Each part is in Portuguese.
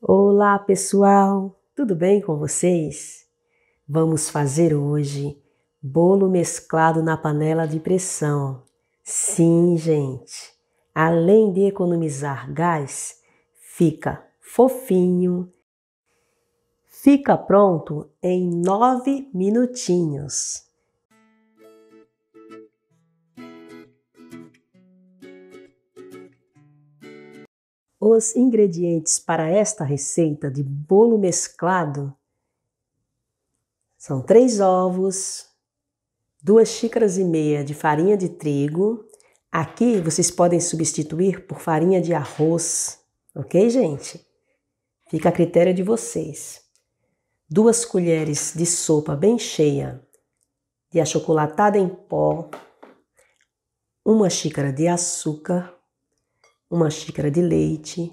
Olá, pessoal! Tudo bem com vocês? Vamos fazer hoje bolo mesclado na panela de pressão. Sim, gente! Além de economizar gás, fica fofinho. Fica pronto em nove minutinhos. Os ingredientes para esta receita de bolo mesclado são três ovos, duas xícaras e meia de farinha de trigo. Aqui vocês podem substituir por farinha de arroz, ok, gente? Fica a critério de vocês. Duas colheres de sopa bem cheia de achocolatada em pó, uma xícara de açúcar, uma xícara de leite,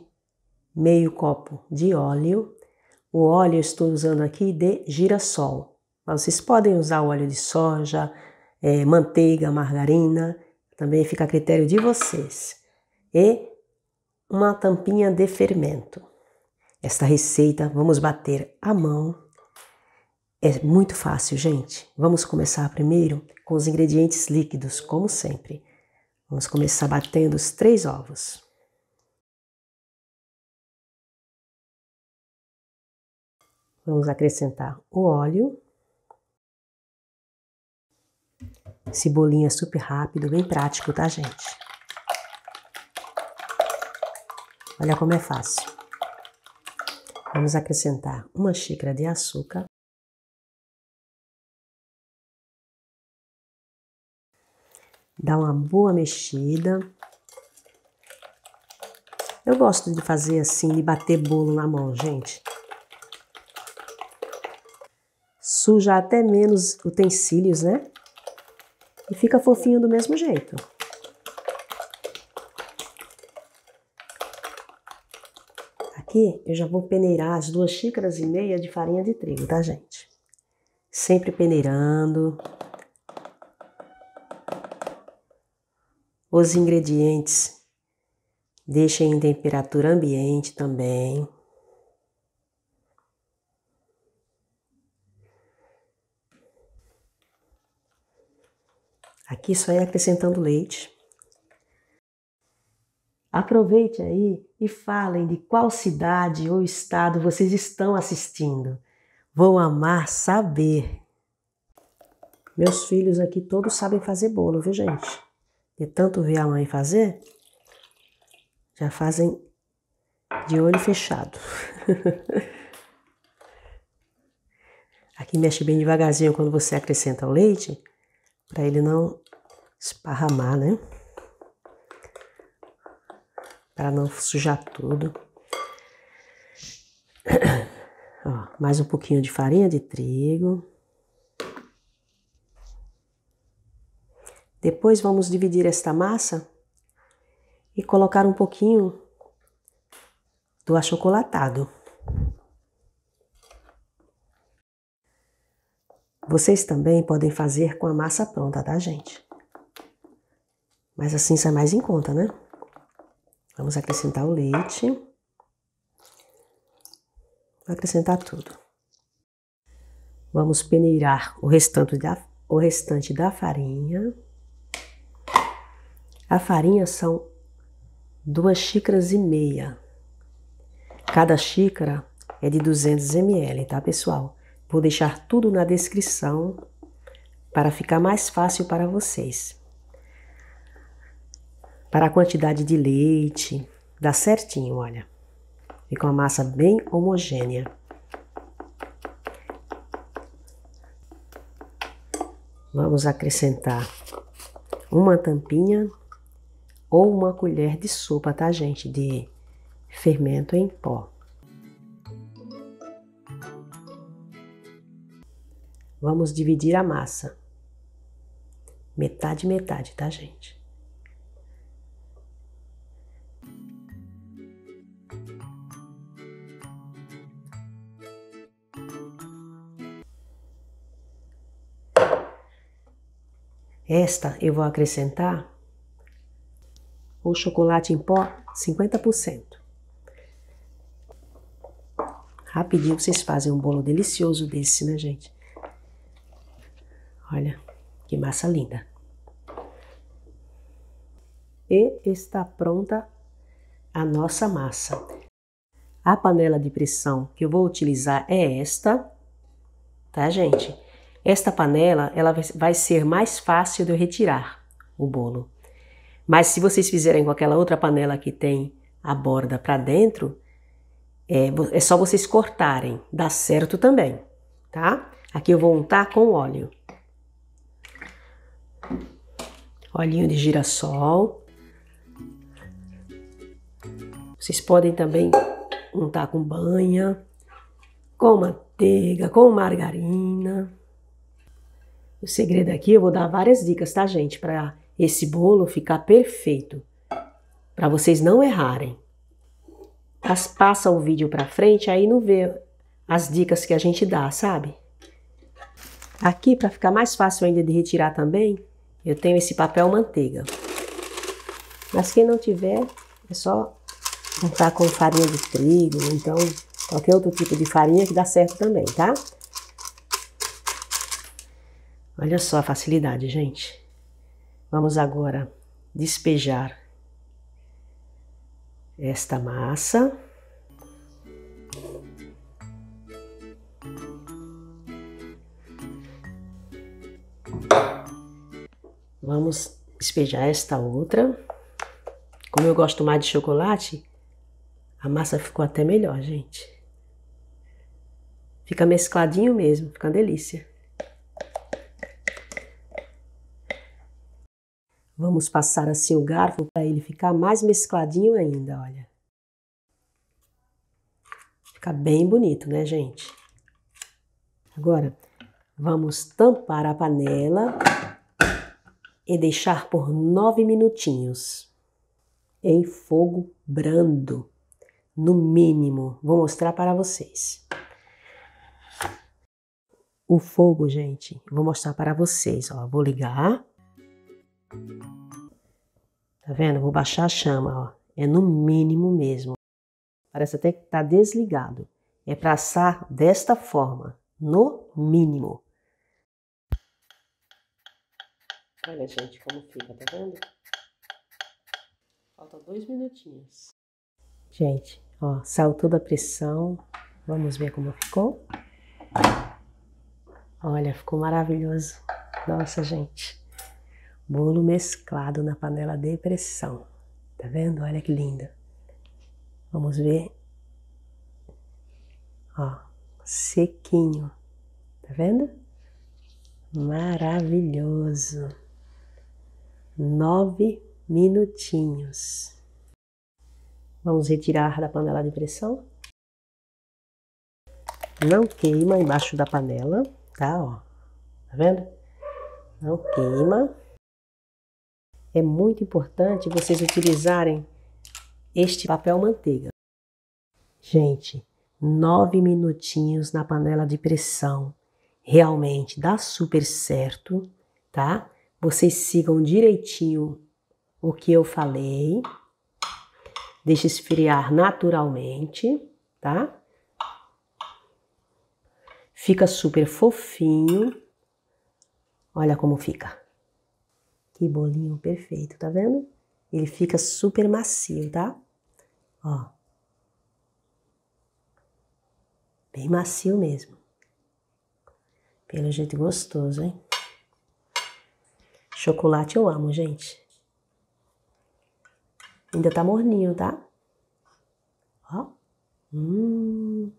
meio copo de óleo. O óleo eu estou usando aqui de girassol, mas vocês podem usar óleo de soja, é, manteiga, margarina, também fica a critério de vocês. E uma tampinha de fermento. Esta receita vamos bater à mão. É muito fácil, gente. Vamos começar primeiro com os ingredientes líquidos, como sempre. Vamos começar batendo os três ovos. Vamos acrescentar o óleo. Esse bolinho é super rápido, bem prático, tá, gente? Olha como é fácil. Vamos acrescentar uma xícara de açúcar. Dá uma boa mexida. Eu gosto de fazer assim, de bater bolo na mão, gente. suja até menos utensílios, né? E fica fofinho do mesmo jeito. Aqui eu já vou peneirar as duas xícaras e meia de farinha de trigo, tá, gente? Sempre peneirando. Os ingredientes deixem em temperatura ambiente também. Aqui só é acrescentando leite. Aproveite aí e falem de qual cidade ou estado vocês estão assistindo. Vou amar saber. Meus filhos aqui todos sabem fazer bolo, viu, gente? De tanto ver a mãe fazer, já fazem de olho fechado. aqui mexe bem devagarzinho quando você acrescenta o leite para ele não esparramar, né? Para não sujar tudo. Ó, mais um pouquinho de farinha de trigo. Depois vamos dividir esta massa e colocar um pouquinho do achocolatado. Vocês também podem fazer com a massa pronta, tá, gente? Mas assim sai mais em conta, né? Vamos acrescentar o leite. Vou acrescentar tudo. Vamos peneirar o restante da, o restante da farinha. A farinha são duas xícaras e meia. Cada xícara é de 200 ml, tá, pessoal? Vou deixar tudo na descrição para ficar mais fácil para vocês. Para a quantidade de leite, dá certinho, olha. Fica uma massa bem homogênea. Vamos acrescentar uma tampinha ou uma colher de sopa, tá, gente? De fermento em pó. Vamos dividir a massa. Metade, metade, tá, gente? Esta eu vou acrescentar o chocolate em pó 50%. Rapidinho vocês fazem um bolo delicioso desse, né, gente? Olha que massa linda. E está pronta a nossa massa. A panela de pressão que eu vou utilizar é esta, tá gente? Esta panela, ela vai ser mais fácil de eu retirar o bolo. Mas se vocês fizerem com aquela outra panela que tem a borda para dentro, é, é só vocês cortarem, dá certo também, tá? Aqui eu vou untar com óleo. olhinho de girassol. Vocês podem também untar com banha, com manteiga, com margarina. O segredo aqui, eu vou dar várias dicas, tá, gente? Para esse bolo ficar perfeito, para vocês não errarem. As, passa o vídeo para frente, aí não vê as dicas que a gente dá, sabe? Aqui, para ficar mais fácil ainda de retirar também, eu tenho esse papel manteiga. Mas quem não tiver, é só untar com farinha de trigo, então qualquer outro tipo de farinha que dá certo também, tá? Olha só a facilidade, gente. Vamos agora despejar esta massa. Vamos despejar esta outra. Como eu gosto mais de chocolate, a massa ficou até melhor, gente. Fica mescladinho mesmo, fica uma delícia. Vamos passar assim o garfo para ele ficar mais mescladinho ainda, olha. Fica bem bonito, né, gente? Agora, vamos tampar a panela e deixar por nove minutinhos em fogo brando, no mínimo. Vou mostrar para vocês. O fogo, gente, vou mostrar para vocês. Ó, vou ligar. Tá vendo? Vou baixar a chama. Ó. É no mínimo mesmo. Parece até que tá desligado. É para assar desta forma, no mínimo. Olha, gente, como fica, tá vendo? Falta dois minutinhos. Gente, ó, saiu toda a pressão. Vamos ver como ficou. Olha, ficou maravilhoso. Nossa, gente. Bolo mesclado na panela de pressão. Tá vendo? Olha que linda. Vamos ver. Ó, sequinho. Tá vendo? Maravilhoso nove minutinhos. Vamos retirar da panela de pressão. Não queima embaixo da panela, tá? Ó, tá vendo? Não queima. É muito importante vocês utilizarem este papel manteiga. Gente, nove minutinhos na panela de pressão realmente dá super certo, tá? vocês sigam direitinho o que eu falei. Deixe esfriar naturalmente, tá? Fica super fofinho. Olha como fica. Que bolinho perfeito, tá vendo? Ele fica super macio, tá? Ó. Bem macio mesmo. Pelo jeito gostoso, hein? Chocolate eu amo, gente. Ainda tá morninho, tá? Ó. Hum.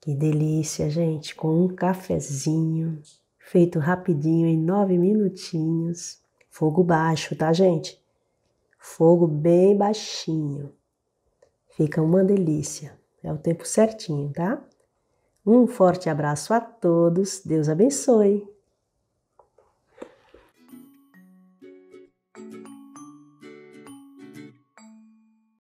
Que delícia, gente, com um cafezinho feito rapidinho em nove minutinhos. Fogo baixo, tá, gente? Fogo bem baixinho. Fica uma delícia. É o tempo certinho, tá? Um forte abraço a todos, Deus abençoe!